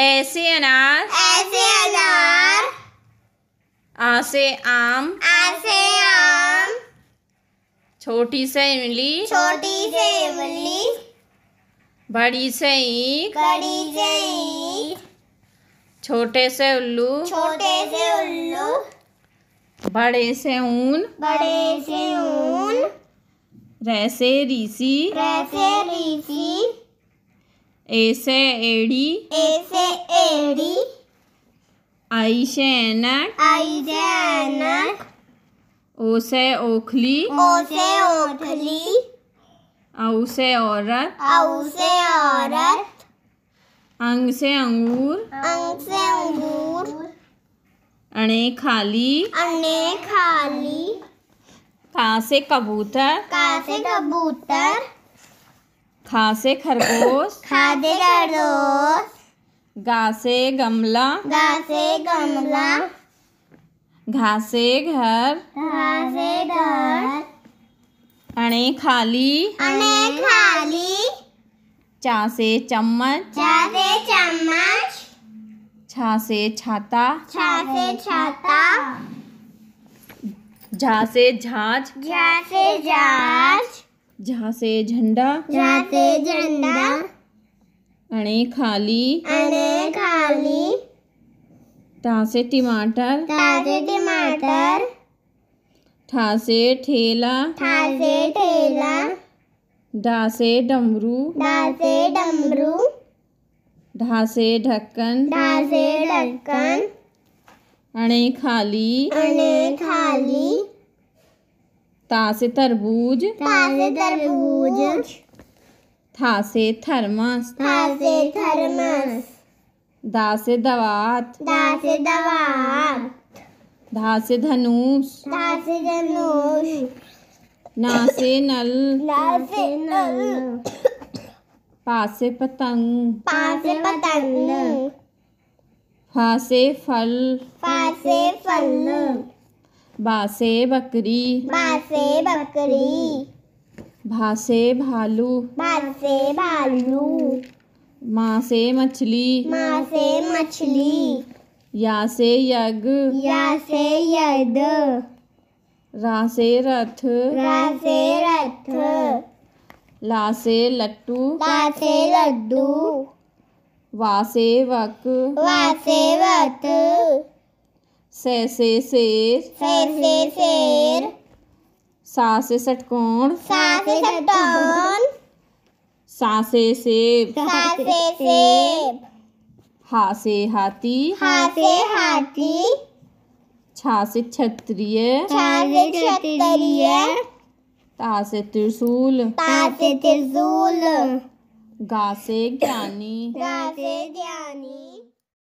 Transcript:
ऐसे अनार ऐसे अनार से आम आसे आम छोटी से इमली छोटी से इमली बड़ी से ईख बड़ी से ईख छोटे से उल्लू छोटे से उल्लू बड़े से ऊन बड़े से ऊन रैसे रीसी रैसे रीसी ए से एड़ी ए से एड़ी आई से एनक आई से एनक ओ से ओखली ओ से ओखली औ से औरत औ से औरत अंग से अंगूर अंग से अंगूर अणे खाली अणे खाली का से कबूतर का से कबूतर खा से खरगोश खा से खरगोश गा से गमला गा से गमला घा से घर घा से घर अणे खाली अणे खाली चा से चम्मच चा से चम्मच छा से छाता छा से छाता झा से झाज झा से झाज जहाँ से झंडा जहाँ से झंडा अणे खाली अणे खाली टा से टमाटर टा से टमाटर ठा से ठेला ठा से ठेला डा से डमरू डा से डमरू ढा से ढक्कन ढा से ढक्कन अणे खाली अणे खाली तासे तरबूज तासे तरबूज थासे थर्मस थासे थर्मस दासे दवात दासे दवात धासे धनुष धासे धनुष नासे नल नासे नल पासे पतंग पासे से पतंग फा से फल फासे फल बासे बकरी बासे बकरी भासे भालू भासे भालू माँ से मछली माँ से मछली या से यज्ञ या से यज्ञ रा से रथ रा से रथ ला से लट्टू ला से लड्डू वा से वक वा से वक से से शेर से से शेर सा से षटकोण सा से षटकोण सा से सेब सा से सेब हा से हाथी हा से हाथी छा से क्षत्रिय छा से क्षत्रिय ता से त्रिशूल ता से त्रिशूल गा से ज्ञानी गा से ज्ञानी